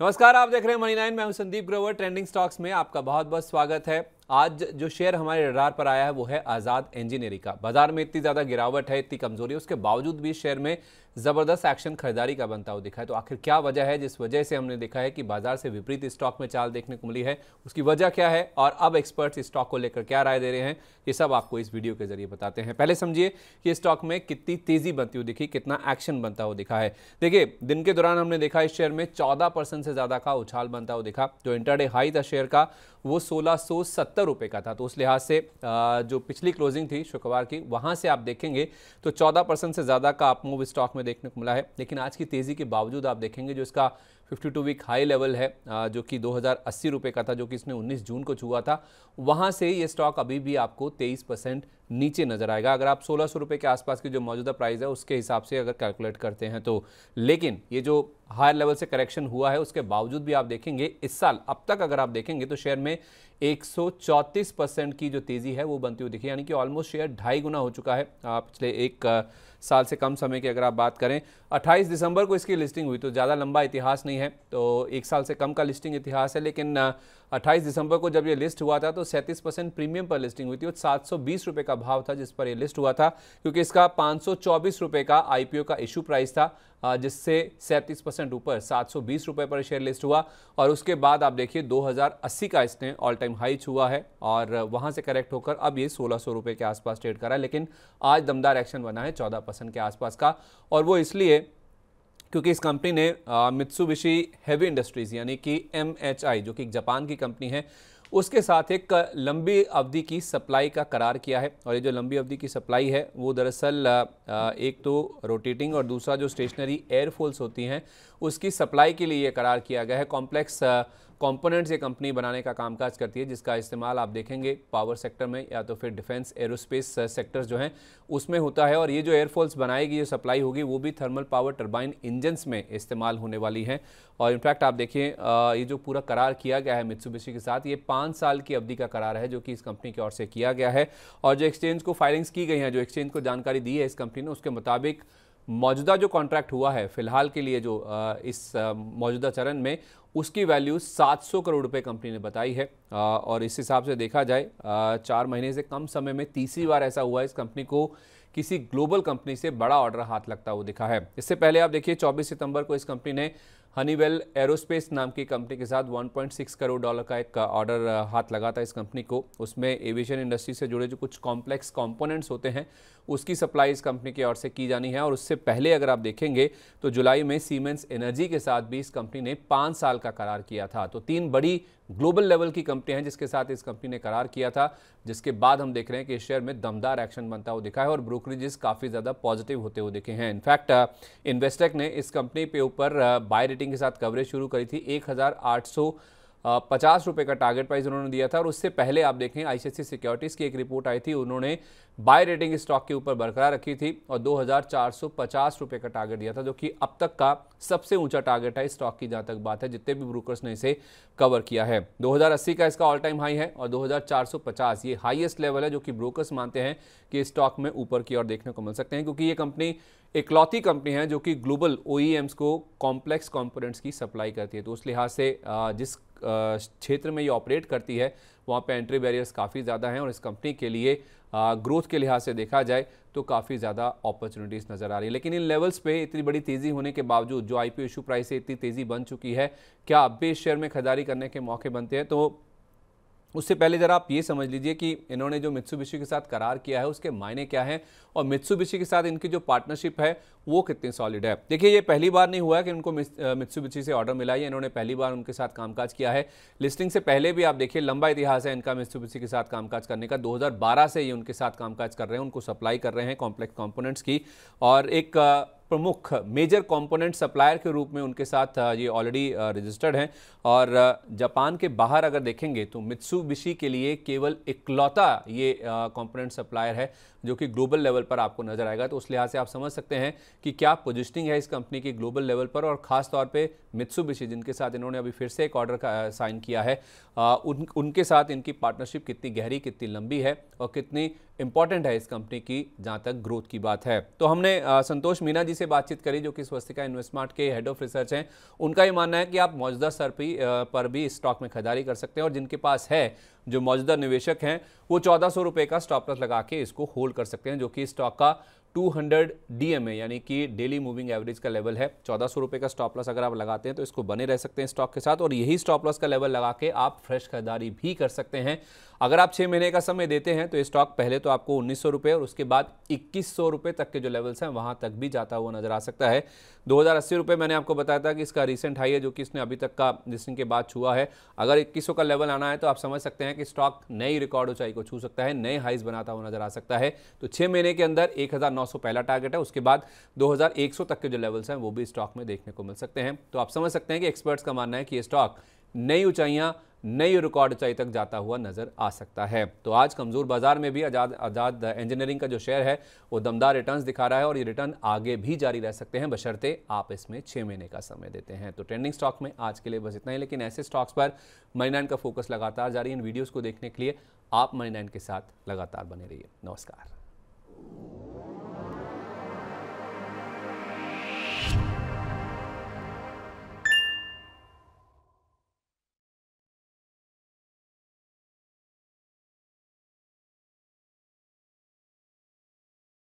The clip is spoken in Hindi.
नमस्कार आप देख रहे हैं मनी नाइन मैं हूं संदीप ग्रोवर ट्रेंडिंग स्टॉक्स में आपका बहुत बहुत स्वागत है आज जो शेयर हमारे रडार पर आया है वो है आज़ाद इंजीनियरिंग का बाजार में इतनी ज़्यादा गिरावट है इतनी कमज़ोरी है उसके बावजूद भी शेयर में ज़बरदस्त एक्शन खरीदारी का बनता हुआ दिखा है तो आखिर क्या वजह है जिस वजह से हमने देखा है कि बाजार से विपरीत स्टॉक में चाल देखने को मिली है उसकी वजह क्या है और अब एक्सपर्ट्स स्टॉक को लेकर क्या राय दे रहे हैं ये सब आपको इस वीडियो के जरिए बताते हैं पहले समझिए कि स्टॉक में कितनी तेज़ी बनती हुई दिखी कितना एक्शन बनता हुआ दिखा है देखिए दिन के दौरान हमने देखा इस शेयर में चौदह से ज़्यादा का उछाल बनता हुआ दिखा जो इंटरडे हाई था शेयर का वो सोलह सत्तर रुपये का था तो उस लिहाज से जो पिछली क्लोजिंग थी शुक्रवार की वहाँ से आप देखेंगे तो चौदह परसेंट से ज़्यादा का आप मूव स्टॉक में देखने को मिला है लेकिन आज की तेज़ी के बावजूद आप देखेंगे जो इसका 52 वीक हाई लेवल है जो कि 2080 रुपए का था जो कि इसने 19 जून को छुआ था वहाँ से ये स्टॉक अभी भी आपको 23 परसेंट नीचे नज़र आएगा अगर आप सोलह सौ के आसपास की जो मौजूदा प्राइस है उसके हिसाब से अगर कैलकुलेट करते हैं तो लेकिन ये जो हायर लेवल से करेक्शन हुआ है उसके बावजूद भी आप देखेंगे इस साल अब तक अगर आप देखेंगे तो शेयर में 134 परसेंट की जो तेज़ी है वो बनती हुई दिखी यानी कि ऑलमोस्ट शेयर ढाई गुना हो चुका है पिछले एक साल से कम समय की अगर आप बात करें 28 दिसंबर को इसकी लिस्टिंग हुई तो ज़्यादा लंबा इतिहास नहीं है तो एक साल से कम का लिस्टिंग इतिहास है लेकिन 28 दिसंबर को जब ये लिस्ट हुआ था तो 37 परसेंट प्रीमियम पर लिस्टिंग हुई थी और सात बीस का भाव था जिस पर ये लिस्ट हुआ था क्योंकि इसका पाँच सौ का आईपीओ का इशू प्राइस था जिससे सैंतीस परसेंट ऊपर सात रुपए पर शेयर लिस्ट हुआ और उसके बाद आप देखिए 2080 का इसने ऑल टाइम हाई छुआ है और वहाँ से करेक्ट होकर अब ये सोलह सौ के आसपास ट्रेड करा है लेकिन आज दमदार एक्शन बना है चौदह के आसपास का और वो इसलिए क्योंकि इस कंपनी ने मित्सुबिशी हैवी इंडस्ट्रीज़ यानी कि एम जो कि जापान की कंपनी है उसके साथ एक लंबी अवधि की सप्लाई का करार किया है और ये जो लंबी अवधि की सप्लाई है वो दरअसल एक तो रोटेटिंग और दूसरा जो स्टेशनरी एयरफोल्स होती हैं उसकी सप्लाई के लिए ये करार किया गया है कॉम्प्लेक्स कंपोनेंट्स ये कंपनी बनाने का कामकाज करती है जिसका इस्तेमाल आप देखेंगे पावर सेक्टर में या तो फिर डिफेंस एरोस्पेस सेक्टर्स जो हैं उसमें होता है और ये जो एयरफोर्स बनाएगी जो सप्लाई होगी वो भी थर्मल पावर टर्बाइन इंजन्स में इस्तेमाल होने वाली हैं और इनफैक्ट आप देखिए uh, ये जो पूरा करार किया गया है मित्सुबिशी के साथ ये पाँच साल की अवधि का करार है जो कि इस कंपनी की ओर से किया गया है और जो एक्सचेंज को फाइलिंग्स की गई हैं जो एक्सचेंज को जानकारी दी है इस कंपनी ने उसके मुताबिक मौजूदा जो कॉन्ट्रैक्ट हुआ है फिलहाल के लिए जो इस मौजूदा चरण में उसकी वैल्यू 700 करोड़ रुपए कंपनी ने बताई है और इस हिसाब से देखा जाए चार महीने से कम समय में तीसरी बार ऐसा हुआ है इस कंपनी को किसी ग्लोबल कंपनी से बड़ा ऑर्डर हाथ लगता हुआ दिखा है इससे पहले आप देखिए 24 सितंबर को इस कंपनी ने हनीवेल एरोस्पेस नाम की कंपनी के साथ 1.6 करोड़ डॉलर का एक ऑर्डर हाथ लगा था इस कंपनी को उसमें एविएशन इंडस्ट्री से जुड़े जो कुछ कॉम्प्लेक्स कंपोनेंट्स होते हैं उसकी सप्लाई इस कंपनी की ओर से की जानी है और उससे पहले अगर आप देखेंगे तो जुलाई में सीमेंस एनर्जी के साथ भी इस कंपनी ने पाँच साल का करार किया था तो तीन बड़ी ग्लोबल लेवल की कंपनी है जिसके साथ इस कंपनी ने करार किया था जिसके बाद हम देख रहे हैं कि शेयर में दमदार एक्शन बनता हुआ दिखा है और ब्रोकरेजेस काफ़ी ज़्यादा पॉजिटिव होते हुए दिखे हैं इनफैक्ट इन्वेस्टेक ने इस कंपनी पे ऊपर बाय रेटिंग के साथ कवरेज शुरू करी थी एक पचास रुपये का टारगेट प्राइस उन्होंने दिया था और उससे पहले आप देखें आईसीआईसी सिक्योरिटीज़ की एक रिपोर्ट आई थी उन्होंने बाय रेटिंग स्टॉक के ऊपर बरकरार रखी थी और दो रुपये का टारगेट दिया था जो कि अब तक का सबसे ऊंचा टारगेट है स्टॉक की जहाँ तक बात है जितने भी ब्रोकर्स ने इसे कवर किया है 2080 का इसका ऑल टाइम हाई है और 2450 ये हाईएस्ट लेवल है जो कि ब्रोकर्स मानते हैं कि स्टॉक में ऊपर की ओर देखने को मिल सकते हैं क्योंकि ये कंपनी इकलौती कंपनी है जो कि ग्लोबल ओ e को कॉम्प्लेक्स कॉम्पोनेंट्स की सप्लाई करती है तो उस लिहाज से जिस क्षेत्र में ये ऑपरेट करती है वहाँ पे एंट्री बैरियर्स काफ़ी ज़्यादा हैं और इस कंपनी के लिए ग्रोथ के लिहाज से देखा जाए तो काफ़ी ज़्यादा अपॉर्चुनिटीज़ नज़र आ रही है लेकिन इन लेवल्स पे इतनी बड़ी तेज़ी होने के बावजूद जो आई पी इशू प्राइस से इतनी तेज़ी बन चुकी है क्या अब भी इस शेयर में खरीदारी करने के मौके बनते हैं तो उससे पहले ज़रा आप ये समझ लीजिए कि इन्होंने जो मित्सुबिशी के साथ करार किया है उसके मायने क्या हैं और मित्सुबिशी के साथ इनकी जो पार्टनरशिप है वो कितनी सॉलिड है देखिए ये पहली बार नहीं हुआ है कि उनको मित्सुबिशी से ऑर्डर मिला है इन्होंने पहली बार उनके साथ कामकाज किया है लिस्टिंग से पहले भी आप देखिए लंबा इतिहास है इनका मित्सुबिशी के साथ कामकाज करने का 2012 से ये उनके साथ कामकाज कर रहे हैं उनको सप्लाई कर रहे हैं कॉम्प्लेक्स कॉम्पोनेंट्स की और एक प्रमुख मेजर कंपोनेंट सप्लायर के रूप में उनके साथ ये ऑलरेडी रजिस्टर्ड हैं और जापान के बाहर अगर देखेंगे तो मित्सुबिशी के लिए केवल इकलौता ये कंपोनेंट सप्लायर है जो कि ग्लोबल लेवल पर आपको नज़र आएगा तो उस लिहाज से आप समझ सकते हैं कि क्या पोजिशनिंग है इस कंपनी की ग्लोबल लेवल पर और ख़ासतौर पर मित्सु जिनके साथ इन्होंने अभी फिर से एक ऑर्डर का साइन किया है उन उनके साथ इनकी पार्टनरशिप कितनी गहरी कितनी लंबी है और कितनी इंपॉर्टेंट है इस कंपनी की जहाँ तक ग्रोथ की बात है तो हमने संतोष मीना जी से बातचीत करी जो कि स्वस्तिका इन्वेस्टमार्ट के हेड ऑफ रिसर्च हैं उनका ये मानना है कि आप मौजूदा स्तर पर भी स्टॉक में खरीदारी कर सकते हैं और जिनके पास है जो मौजूदा निवेशक हैं वो चौदह सौ रुपये का स्टॉप लॉस लगा के इसको होल्ड कर सकते हैं जो कि स्टॉक का 200 डीएमए यानी कि डेली मूविंग एवरेज का लेवल है चौदह सौ का स्टॉप लॉस अगर आप लगाते हैं तो इसको बने रह सकते हैं स्टॉक के साथ और यही स्टॉप लॉस का लेवल लगा के आप फ्रेश खरीदारी भी कर सकते हैं अगर आप छः महीने का समय देते हैं तो ये स्टॉक पहले तो आपको उन्नीस सौ और उसके बाद इक्कीस सौ तक के जो लेवल्स हैं वहाँ तक भी जाता हुआ नजर आ सकता है दो हज़ार मैंने आपको बताया था कि इसका रिसेंट हाई है जो कि इसने अभी तक का लिस्टिंग के बाद छुआ है अगर इक्कीस का लेवल आना है तो आप समझ सकते हैं कि स्टॉक नई रिकॉर्ड ऊंचाई को छू सकता है नए हाइज बनाता हुआ नजर आ सकता है तो छः महीने के अंदर एक पहला टारगेट है उसके बाद दो तक के जो लेवल्स हैं वो भी स्टॉक में देखने को मिल सकते हैं तो आप समझ सकते हैं कि एक्सपर्ट्स का मानना है कि ये स्टॉक नई ऊंचाइयाँ नई रिकॉर्ड ऊंचाई तक जाता हुआ नजर आ सकता है तो आज कमजोर बाजार में भी आजाद आजाद इंजीनियरिंग का जो शेयर है वो दमदार रिटर्न दिखा रहा है और ये रिटर्न आगे भी जारी रह सकते हैं बशर्ते आप इसमें छः महीने का समय देते हैं तो ट्रेंडिंग स्टॉक में आज के लिए बस इतना ही लेकिन ऐसे स्टॉक्स पर मनी नाइन का फोकस लगातार जारी इन वीडियोज़ को देखने के लिए आप मनी के साथ लगातार बने रहिए नमस्कार